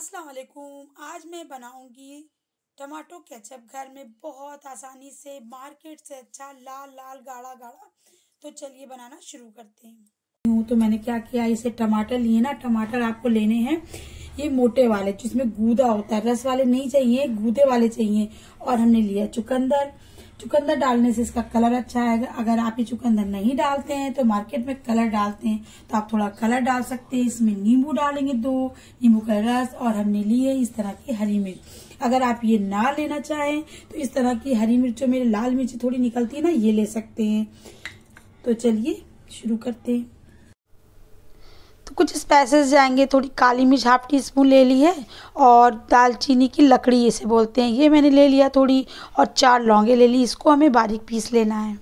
अस्सलाम वालेकुम आज मैं बनाऊंगी टमाटो केचप घर में बहुत आसानी से मार्केट से अच्छा लाल लाल गाढ़ा गाढ़ा तो चलिए बनाना शुरू करते हैं हूँ तो मैंने क्या किया इसे टमाटर लिए ना टमाटर आपको लेने हैं ये मोटे वाले जिसमें गूदा होता है रस वाले नहीं चाहिए गूदे वाले चाहिए और हमने लिया चुकंदर चुकंदर डालने से इसका कलर अच्छा आएगा अगर आप ये चुकंदर नहीं डालते हैं तो मार्केट में कलर डालते हैं तो आप थोड़ा कलर डाल सकते हैं इसमें नींबू डालेंगे दो नींबू का रस और हमने लिए है इस तरह की हरी मिर्च अगर आप ये ना लेना चाहें तो इस तरह की हरी मिर्चों में लाल मिर्च थोड़ी निकलती है ना ये ले सकते हैं तो चलिए शुरू करते हैं तो कुछ स्पाइसेस जाएंगे थोड़ी काली मिर्च हाफ टी स्पून ले ली है और दालचीनी की लकड़ी इसे बोलते हैं ये मैंने ले लिया थोड़ी और चार लौंगे ले ली इसको हमें बारीक पीस लेना है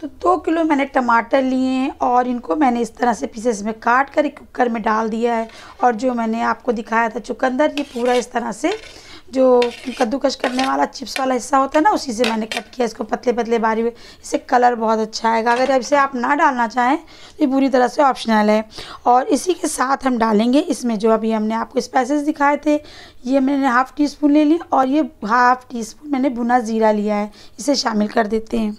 तो दो किलो मैंने टमाटर लिए हैं और इनको मैंने इस तरह से पीसेस में काट कर कुकर में डाल दिया है और जो मैंने आपको दिखाया था चुकंदर ये पूरा इस तरह से जो कद्दूकश करने वाला चिप्स वाला हिस्सा होता है ना उसी से मैंने कट किया इसको पतले पतले बारी हुए इससे कलर बहुत अच्छा आएगा अगर इसे आप ना डालना चाहें तो ये पूरी तरह से ऑप्शनल है और इसी के साथ हम डालेंगे इसमें जो अभी हमने आपको स्पाइसेस दिखाए थे ये मैंने हाफ़ टी स्पून ले लिया और ये हाफ़ टी स्पून मैंने भुना ज़ीरा लिया है इसे शामिल कर देते हैं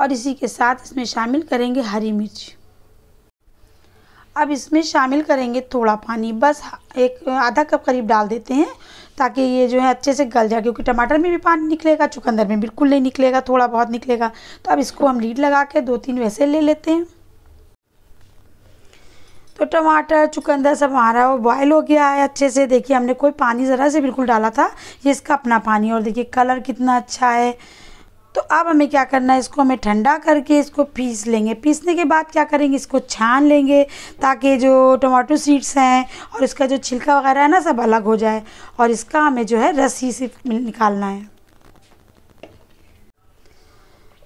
और इसी के साथ इसमें शामिल करेंगे हरी मिर्च अब इसमें शामिल करेंगे थोड़ा पानी बस एक आधा कप करीब डाल देते हैं ताकि ये जो है अच्छे से गल जाए क्योंकि टमाटर में भी पानी निकलेगा चुकंदर में बिल्कुल नहीं निकलेगा थोड़ा बहुत निकलेगा तो अब इसको हम लीड लगा के दो तीन वैसे ले लेते हैं तो टमाटर चुकंदर सब हमारा वो बॉयल हो गया है अच्छे से देखिए हमने कोई पानी ज़रा से बिल्कुल डाला था ये इसका अपना पानी और देखिए कलर कितना अच्छा है तो अब हमें क्या करना है इसको हमें ठंडा करके इसको पीस लेंगे पीसने के बाद क्या करेंगे इसको छान लेंगे ताकि जो टमाटो सीड्स हैं और इसका जो छिलका वगैरह है ना सब अलग हो जाए और इसका हमें जो है रस्सी से निकालना है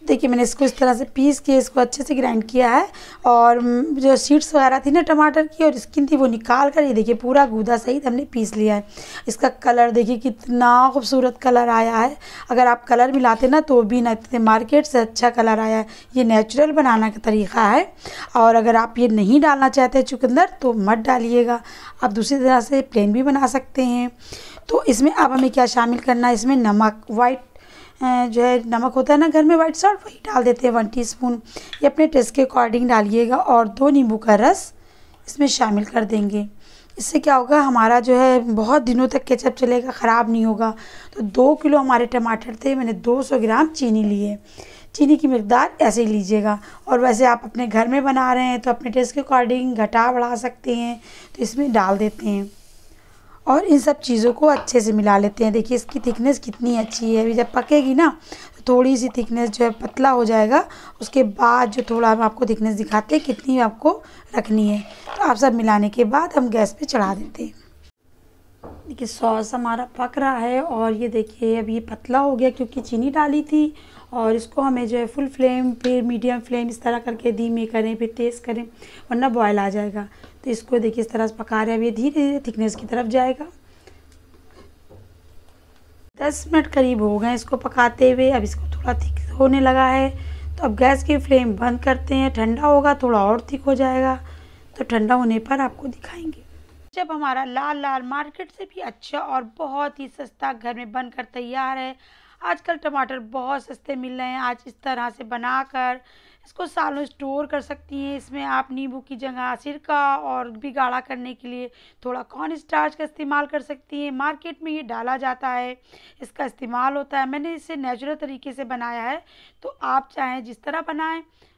देखिए मैंने इसको इस तरह से पीस के इसको अच्छे से ग्राइंड किया है और जो सीड्स वगैरह थी ना टमाटर की और स्किन थी वो निकाल कर ये देखिए पूरा गूदा सहित हमने पीस लिया है इसका कलर देखिए कितना खूबसूरत कलर आया है अगर आप कलर मिलाते ना तो भी ना इतने मार्केट से अच्छा कलर आया है ये नेचुरल बनाना का तरीका है और अगर आप ये नहीं डालना चाहते चुकंदर तो मत डालिएगा आप दूसरी तरह से प्लेन भी बना सकते हैं तो इसमें अब हमें क्या शामिल करना है इसमें नमक वाइट जो है नमक होता है ना घर में वाइट सॉल्ट वही डाल देते हैं वन टीस्पून ये अपने टेस्ट के अकॉर्डिंग डालिएगा और दो नींबू का रस इसमें शामिल कर देंगे इससे क्या होगा हमारा जो है बहुत दिनों तक केचप चलेगा ख़राब नहीं होगा तो दो किलो हमारे टमाटर थे मैंने 200 ग्राम चीनी ली है चीनी की मकदार ऐसे ही लीजिएगा और वैसे आप अपने घर में बना रहे हैं तो अपने टेस्ट के अकॉर्डिंग घटा बढ़ा सकते हैं तो इसमें डाल देते हैं और इन सब चीज़ों को अच्छे से मिला लेते हैं देखिए इसकी थिकनेस कितनी अच्छी है अभी जब पकेगी ना तो थोड़ी सी थिकनेस जो है पतला हो जाएगा उसके बाद जो थोड़ा हम आपको थिकनेस दिखाते हैं कितनी आपको रखनी है तो आप सब मिलाने के बाद हम गैस पे चढ़ा देते हैं देखिए सॉस हमारा पक रहा है और ये देखिए अब ये पतला हो गया क्योंकि चीनी डाली थी और इसको हमें जो है फुल फ्लेम फिर मीडियम फ्लेम इस तरह करके धीमे करें फिर तेज़ करें वरना बॉयल आ जाएगा तो इसको देखिए इस तरह से पका रहे हैं अब ये धीरे धीरे थिकनेस की तरफ जाएगा दस मिनट करीब हो गए इसको पकाते हुए अब इसको थोड़ा थिक होने लगा है तो अब गैस की फ्लेम बंद करते हैं ठंडा होगा थोड़ा और थिक हो जाएगा तो ठंडा होने पर आपको दिखाएंगे जब हमारा लाल लाल मार्केट से भी अच्छा और बहुत ही सस्ता घर में बनकर तैयार है आजकल टमाटर बहुत सस्ते मिल रहे हैं आज इस तरह से बनाकर इसको सालों स्टोर कर सकती हैं इसमें आप नींबू की जगह सिरका और भी गाढ़ा करने के लिए थोड़ा कॉर्न स्टार्च का इस्तेमाल कर सकती हैं मार्केट में ये डाला जाता है इसका इस्तेमाल होता है मैंने इसे नेचुरल तरीके से बनाया है तो आप चाहें जिस तरह बनाएं